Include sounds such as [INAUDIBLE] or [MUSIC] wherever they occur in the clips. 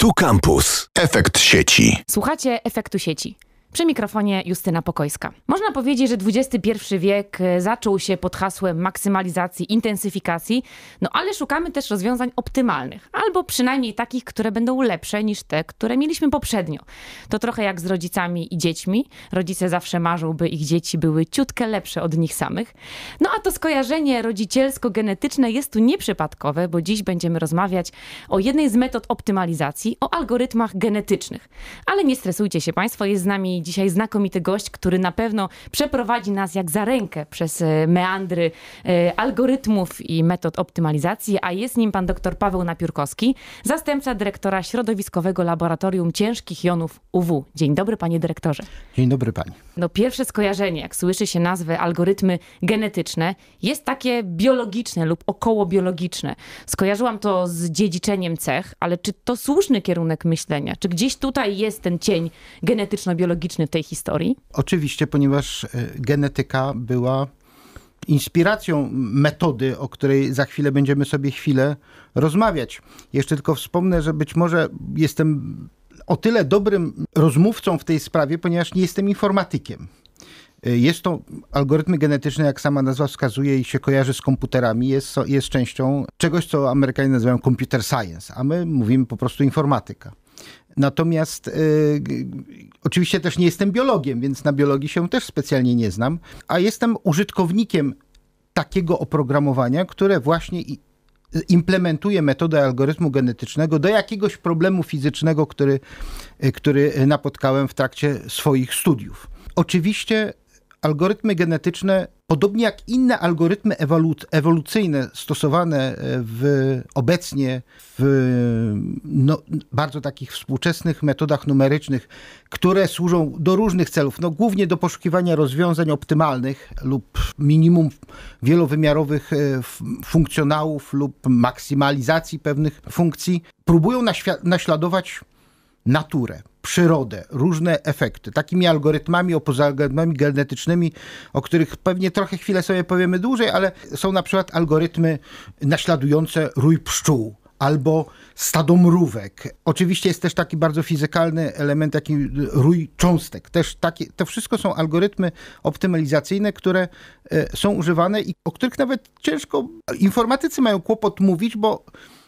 Tu kampus. Efekt sieci. Słuchacie efektu sieci. Przy mikrofonie Justyna Pokojska. Można powiedzieć, że XXI wiek e, zaczął się pod hasłem maksymalizacji, intensyfikacji, no ale szukamy też rozwiązań optymalnych, albo przynajmniej takich, które będą lepsze niż te, które mieliśmy poprzednio. To trochę jak z rodzicami i dziećmi. Rodzice zawsze marzą, by ich dzieci były ciutkę lepsze od nich samych. No a to skojarzenie rodzicielsko-genetyczne jest tu nieprzypadkowe, bo dziś będziemy rozmawiać o jednej z metod optymalizacji, o algorytmach genetycznych. Ale nie stresujcie się Państwo, jest z nami dzisiaj znakomity gość, który na pewno przeprowadzi nas jak za rękę przez e, meandry e, algorytmów i metod optymalizacji, a jest nim pan dr Paweł Napiórkowski, zastępca dyrektora Środowiskowego Laboratorium Ciężkich Jonów UW. Dzień dobry panie dyrektorze. Dzień dobry pani. No pierwsze skojarzenie, jak słyszy się nazwę algorytmy genetyczne, jest takie biologiczne lub okołobiologiczne. Skojarzyłam to z dziedziczeniem cech, ale czy to słuszny kierunek myślenia? Czy gdzieś tutaj jest ten cień genetyczno-biologiczny w tej historii? Oczywiście, ponieważ e, genetyka była inspiracją metody, o której za chwilę będziemy sobie chwilę rozmawiać. Jeszcze tylko wspomnę, że być może jestem o tyle dobrym rozmówcą w tej sprawie, ponieważ nie jestem informatykiem. E, jest to algorytmy genetyczne, jak sama nazwa wskazuje i się kojarzy z komputerami, jest, jest częścią czegoś, co Amerykanie nazywają computer science, a my mówimy po prostu informatyka. Natomiast y, oczywiście też nie jestem biologiem, więc na biologii się też specjalnie nie znam, a jestem użytkownikiem takiego oprogramowania, które właśnie implementuje metodę algorytmu genetycznego do jakiegoś problemu fizycznego, który, y, który napotkałem w trakcie swoich studiów. Oczywiście algorytmy genetyczne, podobnie jak inne algorytmy ewolucyjne stosowane e, w, obecnie w no, bardzo takich współczesnych metodach numerycznych, które służą do różnych celów, no, głównie do poszukiwania rozwiązań optymalnych lub minimum wielowymiarowych e, funkcjonałów lub maksymalizacji pewnych funkcji, próbują naśladować naturę, przyrodę, różne efekty, takimi algorytmami, poza algorytmami genetycznymi, o których pewnie trochę chwilę sobie powiemy dłużej, ale są na przykład algorytmy naśladujące rój pszczół albo stado mrówek. Oczywiście jest też taki bardzo fizykalny element, jaki rój cząstek. Też takie, to wszystko są algorytmy optymalizacyjne, które e, są używane i o których nawet ciężko informatycy mają kłopot mówić, bo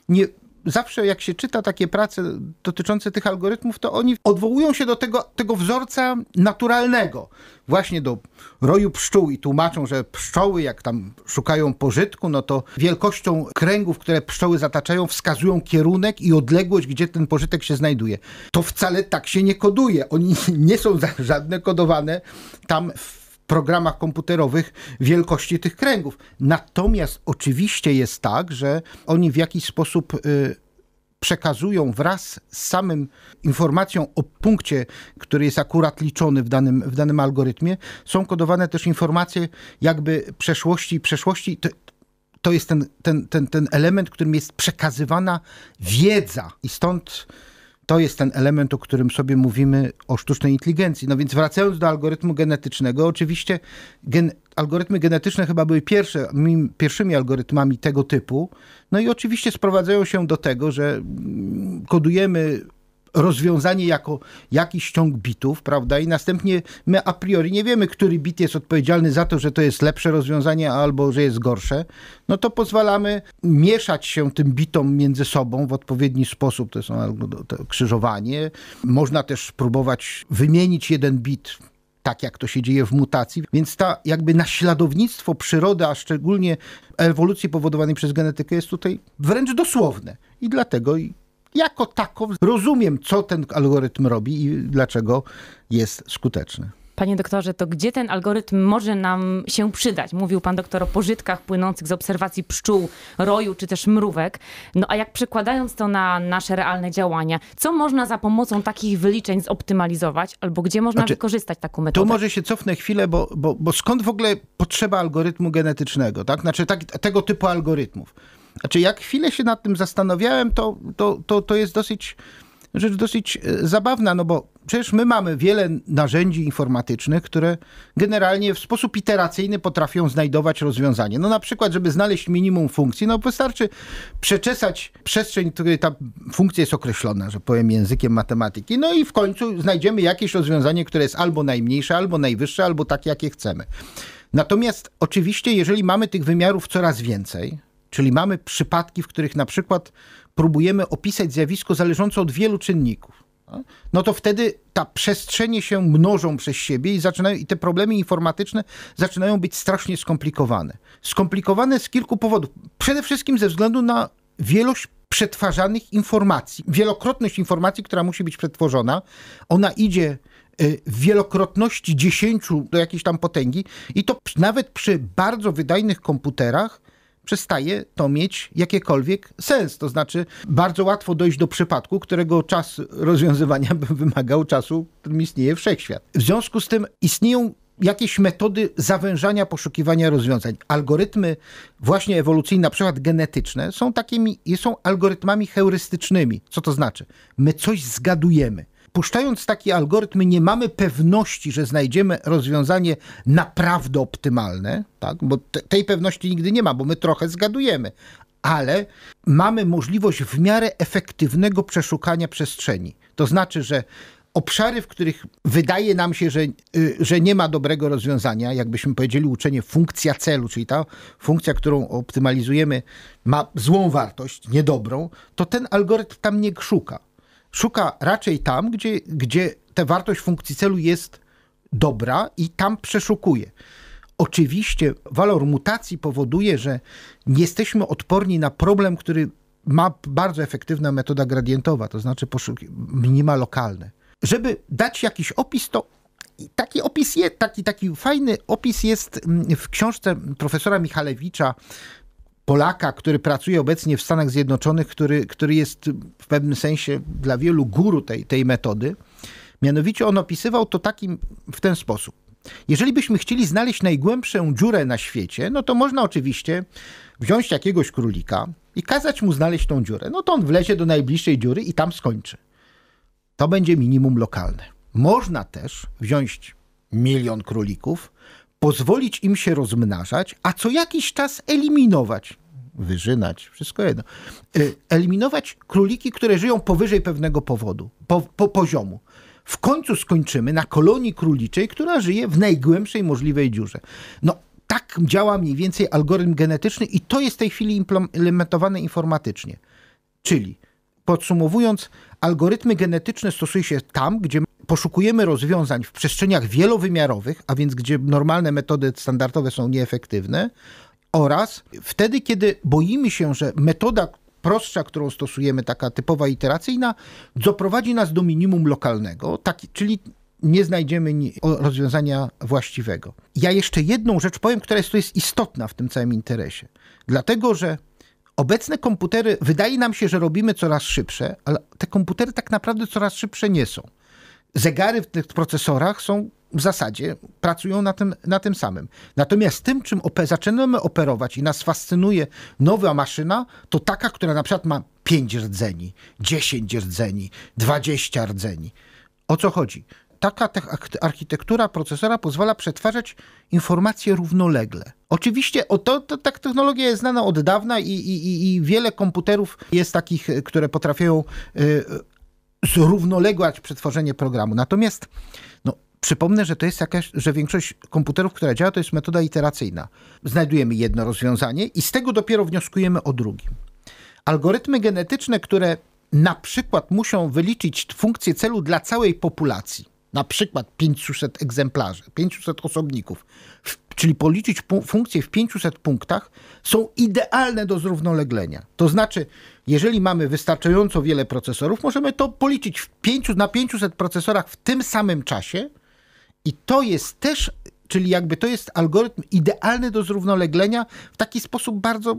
nie zawsze jak się czyta takie prace dotyczące tych algorytmów, to oni odwołują się do tego, tego wzorca naturalnego, właśnie do roju pszczół i tłumaczą, że pszczoły, jak tam szukają pożytku, no to wielkością kręgów, które pszczoły zataczają, wskazują kierunek i odległość, gdzie ten pożytek się znajduje. To wcale tak się nie koduje. Oni [LAUGHS] nie są żadne kodowane tam w programach komputerowych wielkości tych kręgów. Natomiast oczywiście jest tak, że oni w jakiś sposób y, przekazują wraz z samym informacją o punkcie, który jest akurat liczony w danym, w danym algorytmie, są kodowane też informacje jakby przeszłości przeszłości. To, to jest ten, ten, ten, ten element, którym jest przekazywana wiedza. I stąd to jest ten element, o którym sobie mówimy o sztucznej inteligencji. No więc wracając do algorytmu genetycznego, oczywiście gen algorytmy genetyczne chyba były pierwsze, pierwszymi algorytmami tego typu. No i oczywiście sprowadzają się do tego, że mm, kodujemy rozwiązanie jako jakiś ciąg bitów, prawda? I następnie my a priori nie wiemy, który bit jest odpowiedzialny za to, że to jest lepsze rozwiązanie albo że jest gorsze. No to pozwalamy mieszać się tym bitom między sobą w odpowiedni sposób. To są to krzyżowanie. Można też próbować wymienić jeden bit tak jak to się dzieje w mutacji. Więc ta jakby naśladownictwo przyrody, a szczególnie ewolucji powodowanej przez genetykę jest tutaj wręcz dosłowne. I dlatego jako tako rozumiem, co ten algorytm robi i dlaczego jest skuteczny. Panie doktorze, to gdzie ten algorytm może nam się przydać? Mówił pan doktor o pożytkach płynących z obserwacji pszczół, roju czy też mrówek. No a jak przekładając to na nasze realne działania, co można za pomocą takich wyliczeń zoptymalizować albo gdzie można znaczy, wykorzystać taką metodę? Tu może się cofnę chwilę, bo, bo, bo skąd w ogóle potrzeba algorytmu genetycznego? Tak? Znaczy tak, tego typu algorytmów. Znaczy, jak chwilę się nad tym zastanawiałem, to, to, to, to jest dosyć rzecz dosyć e, zabawna, no bo przecież my mamy wiele narzędzi informatycznych, które generalnie w sposób iteracyjny potrafią znajdować rozwiązanie. No na przykład, żeby znaleźć minimum funkcji, no wystarczy przeczesać przestrzeń, w której ta funkcja jest określona, że powiem językiem matematyki, no i w końcu znajdziemy jakieś rozwiązanie, które jest albo najmniejsze, albo najwyższe, albo takie, jakie chcemy. Natomiast oczywiście, jeżeli mamy tych wymiarów coraz więcej, Czyli mamy przypadki, w których na przykład próbujemy opisać zjawisko zależące od wielu czynników. No? no to wtedy ta przestrzenie się mnożą przez siebie i, zaczynają, i te problemy informatyczne zaczynają być strasznie skomplikowane. Skomplikowane z kilku powodów. Przede wszystkim ze względu na wielość przetwarzanych informacji. Wielokrotność informacji, która musi być przetworzona, ona idzie y, w wielokrotności 10 do jakiejś tam potęgi i to nawet przy bardzo wydajnych komputerach przestaje to mieć jakiekolwiek sens. To znaczy, bardzo łatwo dojść do przypadku, którego czas rozwiązywania by [LAUGHS] wymagał czasu, którym istnieje wszechświat. W związku z tym istnieją jakieś metody zawężania poszukiwania rozwiązań. Algorytmy właśnie ewolucyjne, na przykład genetyczne, są takimi, są algorytmami heurystycznymi. Co to znaczy? My coś zgadujemy puszczając taki algorytm, nie mamy pewności, że znajdziemy rozwiązanie naprawdę optymalne, tak? bo te, tej pewności nigdy nie ma, bo my trochę zgadujemy, ale mamy możliwość w miarę efektywnego przeszukania przestrzeni. To znaczy, że obszary, w których wydaje nam się, że, y, że nie ma dobrego rozwiązania, jakbyśmy powiedzieli uczenie funkcja celu, czyli ta funkcja, którą optymalizujemy, ma złą wartość, niedobrą, to ten algorytm tam nie szuka szuka raczej tam, gdzie, gdzie ta wartość funkcji celu jest dobra i tam przeszukuje. Oczywiście walor mutacji powoduje, że nie jesteśmy odporni na problem, który ma bardzo efektywna metoda gradientowa, to znaczy minima lokalne. Żeby dać jakiś opis, to taki opis jest, taki, taki fajny opis jest mm, w książce profesora Michalewicza Polaka, który pracuje obecnie w Stanach Zjednoczonych, który, który jest w pewnym sensie dla wielu guru tej, tej metody. Mianowicie on opisywał to takim w ten sposób. Jeżeli byśmy chcieli znaleźć najgłębszą dziurę na świecie, no to można oczywiście wziąć jakiegoś królika i kazać mu znaleźć tą dziurę. No to on wlezie do najbliższej dziury i tam skończy. To będzie minimum lokalne. Można też wziąć milion królików, pozwolić im się rozmnażać, a co jakiś czas eliminować, wyżynać, wszystko jedno, y, eliminować króliki, które żyją powyżej pewnego powodu, po, po poziomu. W końcu skończymy na kolonii króliczej, która żyje w najgłębszej możliwej dziurze. No, tak działa mniej więcej algorytm genetyczny i to jest w tej chwili implementowane informatycznie. Czyli podsumowując, algorytmy genetyczne stosuje się tam, gdzie poszukujemy rozwiązań w przestrzeniach wielowymiarowych, a więc gdzie normalne metody standardowe są nieefektywne, oraz wtedy, kiedy boimy się, że metoda prostsza, którą stosujemy, taka typowa iteracyjna, doprowadzi nas do minimum lokalnego, tak, czyli nie znajdziemy rozwiązania właściwego. Ja jeszcze jedną rzecz powiem, która jest, jest istotna w tym całym interesie. Dlatego, że obecne komputery, wydaje nam się, że robimy coraz szybsze, ale te komputery tak naprawdę coraz szybsze nie są zegary w tych procesorach są w zasadzie pracują na tym, na tym samym. Natomiast tym, czym oper zaczynamy operować i nas fascynuje nowa maszyna, to taka, która na przykład ma 5 rdzeni, 10 rdzeni, 20 rdzeni. O co chodzi? Taka architektura procesora pozwala przetwarzać informacje równolegle. Oczywiście o to, to tak technologia jest znana od dawna i, i, i wiele komputerów jest takich, które potrafią y, zrównoległać przetworzenie programu. Natomiast no, Przypomnę, że to jest jakaś, że większość komputerów, która działa, to jest metoda iteracyjna. Znajdujemy jedno rozwiązanie i z tego dopiero wnioskujemy o drugim. Algorytmy genetyczne, które na przykład muszą wyliczyć funkcję celu dla całej populacji, na przykład 500 egzemplarzy, 500 osobników, w czyli policzyć funkcje w 500 punktach, są idealne do zrównoleglenia. To znaczy, jeżeli mamy wystarczająco wiele procesorów, możemy to policzyć w 5, na 500 procesorach w tym samym czasie i to jest też, czyli jakby to jest algorytm idealny do zrównoleglenia w taki sposób bardzo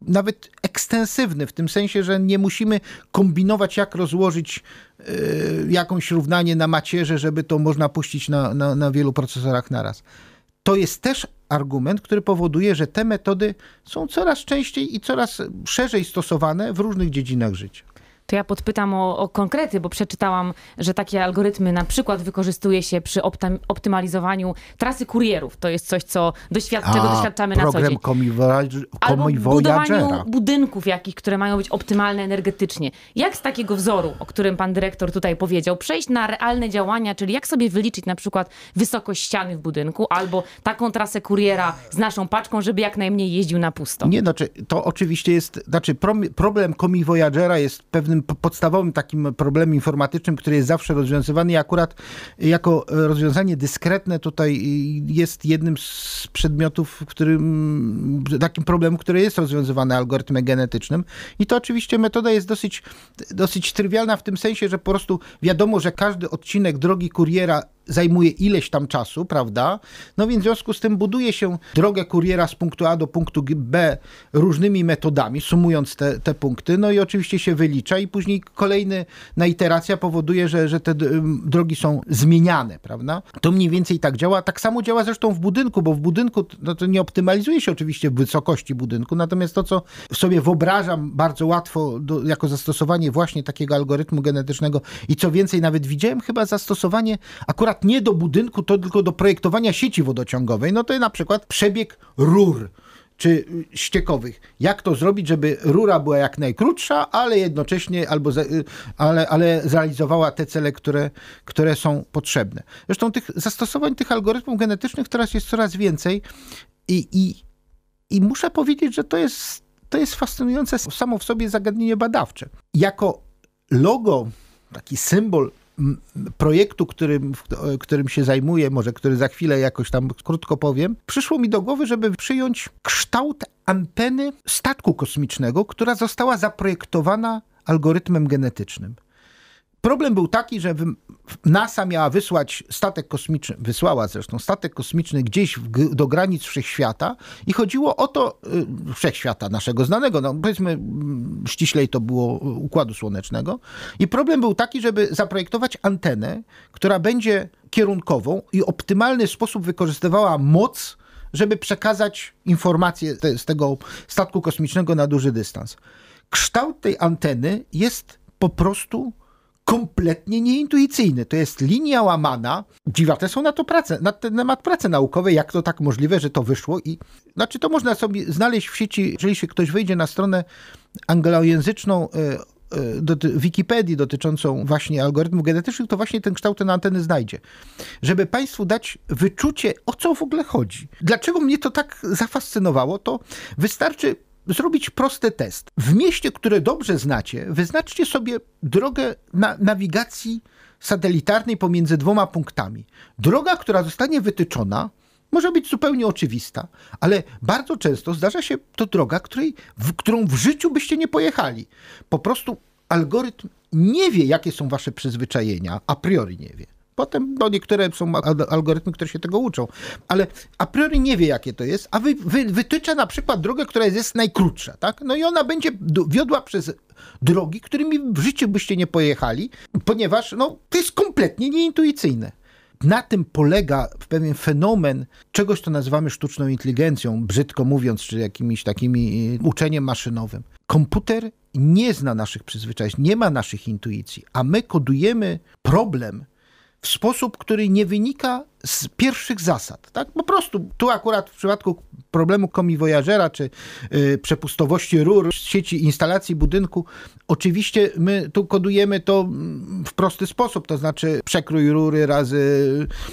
nawet ekstensywny, w tym sensie, że nie musimy kombinować, jak rozłożyć yy, jakąś równanie na macierze, żeby to można puścić na, na, na wielu procesorach naraz to jest też argument, który powoduje, że te metody są coraz częściej i coraz szerzej stosowane w różnych dziedzinach życia to ja podpytam o, o konkrety, bo przeczytałam, że takie algorytmy na przykład wykorzystuje się przy optym optymalizowaniu trasy kurierów. To jest coś, co doświad A, czego doświadczamy na co dzień. Albo budowaniu budynków jakich, które mają być optymalne energetycznie. Jak z takiego wzoru, o którym pan dyrektor tutaj powiedział, przejść na realne działania, czyli jak sobie wyliczyć na przykład wysokość ściany w budynku albo taką trasę kuriera z naszą paczką, żeby jak najmniej jeździł na pusto. Nie, znaczy to oczywiście jest, znaczy problem komi Voyagera jest pewnym pewnym podstawowym takim problemem informatycznym, który jest zawsze rozwiązywany i akurat jako e, rozwiązanie dyskretne tutaj jest jednym z przedmiotów, którym, takim problemem, który jest rozwiązywany algorytmem genetycznym. I to oczywiście metoda jest dosyć, dosyć trywialna w tym sensie, że po prostu wiadomo, że każdy odcinek drogi kuriera zajmuje ileś tam czasu, prawda? No więc w związku z tym buduje się drogę kuriera z punktu A do punktu B różnymi metodami, sumując te, te punkty, no i oczywiście się wylicza i później kolejny na iteracja powoduje, że, że te drogi są zmieniane, prawda? To mniej więcej tak działa. Tak samo działa zresztą w budynku, bo w budynku no to nie optymalizuje się oczywiście wysokości budynku, natomiast to, co sobie wyobrażam bardzo łatwo do, jako zastosowanie właśnie takiego algorytmu genetycznego i co więcej, nawet widziałem chyba zastosowanie akurat nie do budynku, to tylko do projektowania sieci wodociągowej, no to na przykład przebieg rur czy y, ściekowych. Jak to zrobić, żeby rura była jak najkrótsza, ale jednocześnie albo za, y, ale, ale zrealizowała te cele, które, które są potrzebne. Zresztą tych zastosowań tych algorytmów genetycznych teraz jest coraz więcej i, i, i muszę powiedzieć, że to jest, to jest fascynujące samo w sobie zagadnienie badawcze. Jako logo, taki symbol projektu, którym, którym się zajmuję, może który za chwilę jakoś tam krótko powiem, przyszło mi do głowy, żeby przyjąć kształt anteny statku kosmicznego, która została zaprojektowana algorytmem genetycznym problem był taki, że NASA miała wysłać statek kosmiczny, wysłała zresztą statek kosmiczny gdzieś w, do granic wszechświata i chodziło o to, y, wszechświata naszego znanego, no powiedzmy mm, ściślej to było Układu Słonecznego. I problem był taki, żeby zaprojektować antenę, która będzie kierunkową i optymalny sposób wykorzystywała moc, żeby przekazać informacje te, z tego statku kosmicznego na duży dystans. Kształt tej anteny jest po prostu kompletnie nieintuicyjny. To jest linia łamana. Dziwne są na to prace, na ten temat prace naukowe, jak to tak możliwe, że to wyszło i znaczy to można sobie znaleźć w sieci, jeżeli się ktoś wejdzie na stronę anglojęzyczną e, e, do Wikipedii dotyczącą właśnie algorytmów genetycznych, to właśnie ten kształt na anteny znajdzie. Żeby Państwu dać wyczucie, o co w ogóle chodzi. Dlaczego mnie to tak zafascynowało, to wystarczy zrobić prosty test. W mieście, które dobrze znacie, wyznaczcie sobie drogę na nawigacji satelitarnej pomiędzy dwoma punktami. Droga, która zostanie wytyczona, może być zupełnie oczywista, ale bardzo często zdarza się to droga, której, w którą w życiu byście nie pojechali. Po prostu algorytm nie wie, jakie są wasze przyzwyczajenia, a priori nie wie. Potem no, niektóre są algorytmy, które się tego uczą, ale a priori nie wie, jakie to jest, a wy, wy, wytycza na przykład drogę, która jest najkrótsza, tak? No i ona będzie wiodła przez drogi, którymi w życiu byście nie pojechali, ponieważ no, to jest kompletnie nieintuicyjne. Na tym polega pewien fenomen czegoś, co nazywamy sztuczną inteligencją, brzydko mówiąc, czy jakimiś takimi y, uczeniem maszynowym. Komputer nie zna naszych przyzwyczajeń, nie ma naszych intuicji, a my kodujemy problem, w sposób, który nie wynika z pierwszych zasad. Tak? Po prostu tu akurat w przypadku problemu komiwojażera czy y, przepustowości rur, sieci instalacji budynku, oczywiście my tu kodujemy to mm, w prosty sposób, to znaczy przekrój rury razy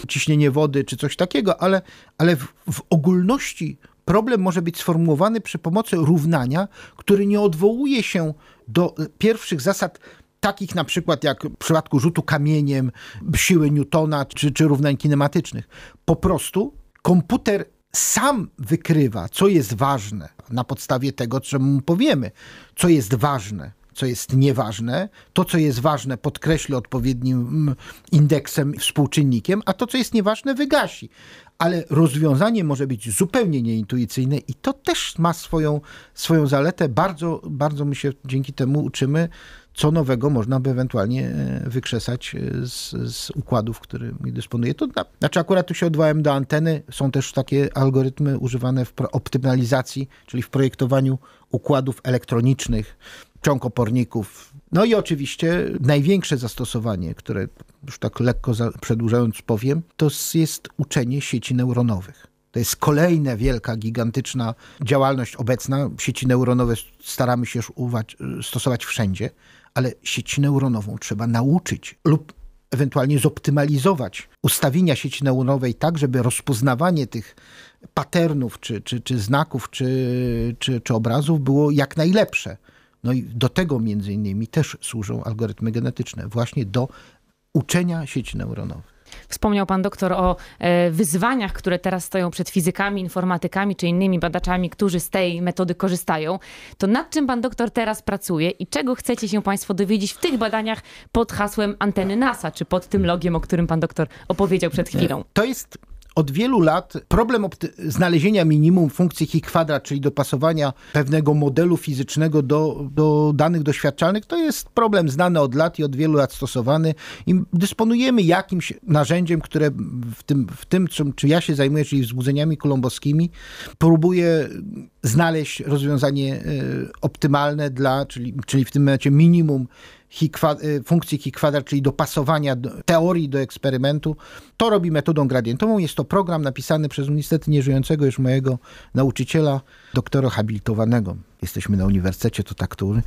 ciśnienie wody czy coś takiego, ale, ale w, w ogólności problem może być sformułowany przy pomocy równania, który nie odwołuje się do y, pierwszych zasad takich na przykład jak w przypadku rzutu kamieniem, siły Newtona czy, czy równań kinematycznych. Po prostu komputer sam wykrywa, co jest ważne na podstawie tego, czemu mu powiemy, co jest ważne. Co jest nieważne, to co jest ważne podkreśli odpowiednim mm, indeksem, współczynnikiem, a to co jest nieważne wygasi. Ale rozwiązanie może być zupełnie nieintuicyjne i to też ma swoją, swoją zaletę. Bardzo, bardzo my się dzięki temu uczymy co nowego można by ewentualnie e, wykrzesać e, z, z układów, którymi dysponuję. To na, znaczy akurat tu się odwołałem do anteny. Są też takie algorytmy używane w optymalizacji, czyli w projektowaniu układów elektronicznych, ciąg oporników. No i oczywiście największe zastosowanie, które już tak lekko za, przedłużając powiem, to jest uczenie sieci neuronowych. To jest kolejna wielka, gigantyczna działalność obecna. Sieci neuronowe staramy się już uwać, stosować wszędzie, ale sieć neuronową trzeba nauczyć lub ewentualnie zoptymalizować ustawienia sieci neuronowej tak, żeby rozpoznawanie tych patternów, czy, czy, czy znaków, czy, czy, czy obrazów było jak najlepsze. No i do tego między innymi też służą algorytmy genetyczne, właśnie do uczenia sieci neuronowych. Wspomniał pan doktor o e, wyzwaniach, które teraz stoją przed fizykami, informatykami czy innymi badaczami, którzy z tej metody korzystają. To nad czym pan doktor teraz pracuje i czego chcecie się państwo dowiedzieć w tych badaniach pod hasłem anteny NASA, czy pod tym logiem, o którym pan doktor opowiedział przed chwilą? To jest od wielu lat problem znalezienia minimum funkcji chi kwadrat, czyli dopasowania pewnego modelu fizycznego do, do danych doświadczalnych, to jest problem znany od lat i od wielu lat stosowany. I dysponujemy jakimś narzędziem, które w tym, w tym czym, czym ja się zajmuję, czyli wzbudzeniami kolombowskimi, próbuje znaleźć rozwiązanie e, optymalne dla, czyli, czyli w tym momencie minimum hi y, funkcji hi kwadrat, czyli dopasowania do teorii do eksperymentu. To robi metodą gradientową. Jest to program napisany przez niestety nieżyjącego już mojego nauczyciela, doktora habilitowanego. Jesteśmy na uniwersytecie, to tak to y,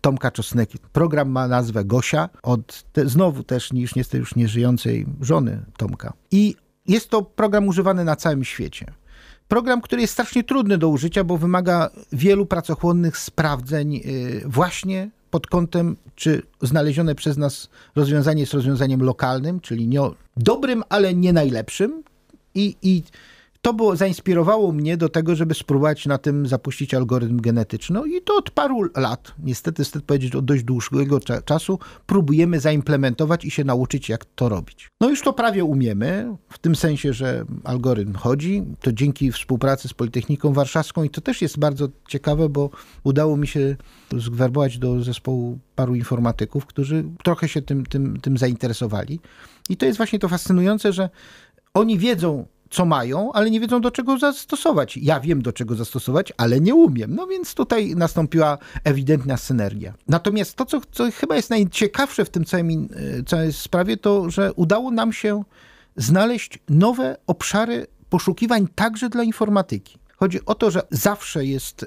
Tomka Czosneki. Program ma nazwę Gosia od te, znowu też niż niestety już nieżyjącej żony Tomka. I jest to program używany na całym świecie. Program, który jest strasznie trudny do użycia, bo wymaga wielu pracochłonnych sprawdzeń y, właśnie pod kątem, czy znalezione przez nas rozwiązanie jest rozwiązaniem lokalnym, czyli nie, dobrym, ale nie najlepszym. I, i to było, zainspirowało mnie do tego, żeby spróbować na tym zapuścić algorytm genetyczny. No i to od paru lat, niestety, niestety powiedzieć, od dość dłuższego cza czasu, próbujemy zaimplementować i się nauczyć, jak to robić. No już to prawie umiemy, w tym sensie, że algorytm chodzi. To dzięki współpracy z Politechniką Warszawską i to też jest bardzo ciekawe, bo udało mi się zgwerbować do zespołu paru informatyków, którzy trochę się tym, tym, tym zainteresowali. I to jest właśnie to fascynujące, że oni wiedzą, co mają, ale nie wiedzą do czego zastosować. Ja wiem do czego zastosować, ale nie umiem. No więc tutaj nastąpiła ewidentna synergia. Natomiast to, co, co chyba jest najciekawsze w tym całym, e, całej sprawie, to że udało nam się znaleźć nowe obszary poszukiwań także dla informatyki. Chodzi o to, że zawsze jest e,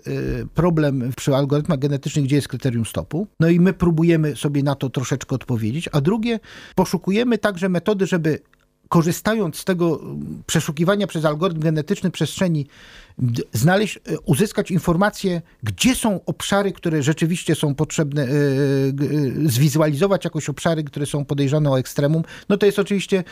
problem przy algorytmach genetycznych, gdzie jest kryterium stopu. No i my próbujemy sobie na to troszeczkę odpowiedzieć. A drugie, poszukujemy także metody, żeby korzystając z tego mm, przeszukiwania przez algorytm genetyczny przestrzeni, znaleźć, e, uzyskać informacje, gdzie są obszary, które rzeczywiście są potrzebne, e, e, zwizualizować jakoś obszary, które są podejrzane o ekstremum. No to jest oczywiście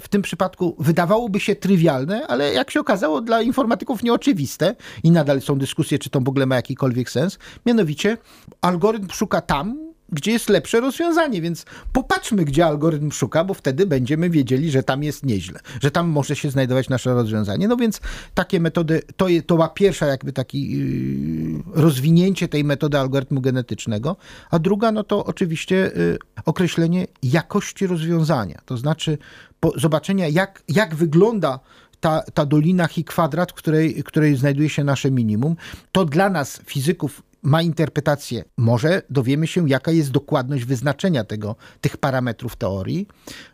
w tym przypadku wydawałoby się trywialne, ale jak się okazało dla informatyków nieoczywiste i nadal są dyskusje, czy to w ogóle ma jakikolwiek sens. Mianowicie algorytm szuka tam, gdzie jest lepsze rozwiązanie, więc popatrzmy, gdzie algorytm szuka, bo wtedy będziemy wiedzieli, że tam jest nieźle, że tam może się znajdować nasze rozwiązanie. No więc takie metody, to, to była pierwsza jakby taki yy, rozwinięcie tej metody algorytmu genetycznego, a druga no to oczywiście yy, określenie jakości rozwiązania, to znaczy zobaczenia jak, jak wygląda ta, ta dolina i kwadrat, której, której znajduje się nasze minimum, to dla nas, fizyków ma interpretację. Może dowiemy się, jaka jest dokładność wyznaczenia tego, tych parametrów teorii.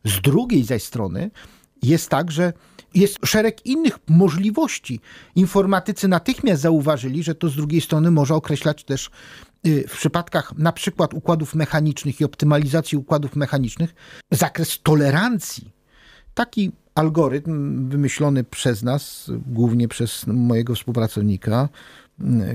Z drugiej zaś strony jest tak, że jest szereg innych możliwości. Informatycy natychmiast zauważyli, że to z drugiej strony może określać też y, w przypadkach na przykład układów mechanicznych i optymalizacji układów mechanicznych zakres tolerancji. Taki algorytm wymyślony przez nas, głównie przez mojego współpracownika,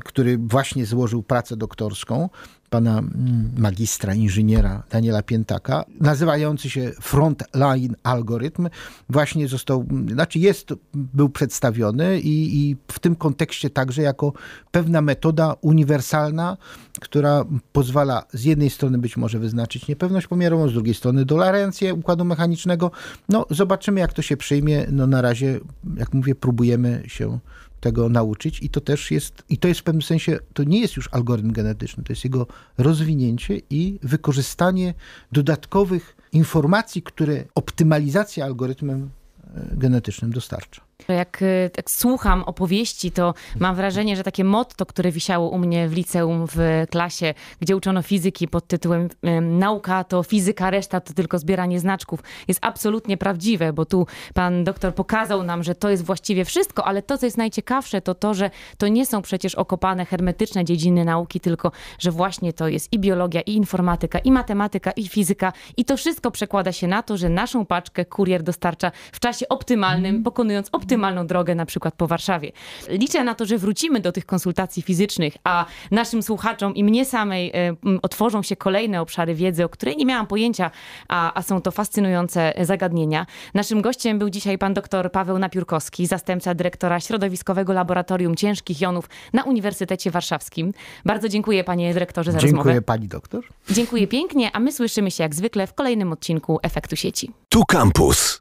który właśnie złożył pracę doktorską pana mm, magistra, inżyniera Daniela Piętaka, nazywający się Frontline Algorytm, właśnie został, znaczy jest, był przedstawiony i, i w tym kontekście także jako pewna metoda uniwersalna, która pozwala z jednej strony być może wyznaczyć niepewność pomiarową, z drugiej strony dolerencję układu mechanicznego. No zobaczymy, jak to się przyjmie. No na razie, jak mówię, próbujemy się tego nauczyć i to też jest, i to jest w pewnym sensie, to nie jest już algorytm genetyczny, to jest jego rozwinięcie i wykorzystanie dodatkowych informacji, które optymalizacja algorytmem e, genetycznym dostarcza. Y, jak słucham opowieści, to mam wrażenie, że takie motto, które wisiało u mnie w liceum, w klasie, gdzie uczono fizyki pod tytułem Nauka to fizyka, reszta to tylko zbieranie znaczków, jest absolutnie prawdziwe, bo tu pan doktor pokazał nam, że to jest właściwie wszystko, ale to, co jest najciekawsze, to to, że to nie są przecież okopane hermetyczne dziedziny nauki, tylko że właśnie to jest i biologia, i informatyka, i matematyka, i fizyka, i to wszystko przekłada się na to, że naszą paczkę kurier dostarcza w czasie optymalnym, mhm. pokonując optymalnie optymalną drogę na przykład po Warszawie. Liczę na to, że wrócimy do tych konsultacji fizycznych, a naszym słuchaczom i mnie samej e, otworzą się kolejne obszary wiedzy, o której nie miałam pojęcia, a, a są to fascynujące zagadnienia. Naszym gościem był dzisiaj pan dr Paweł Napiórkowski, zastępca dyrektora Środowiskowego Laboratorium Ciężkich Jonów na Uniwersytecie Warszawskim. Bardzo dziękuję panie dyrektorze za dziękuję, rozmowę. Dziękuję pani doktor. Dziękuję pięknie, a my słyszymy się jak zwykle w kolejnym odcinku Efektu Sieci. Tu Campus.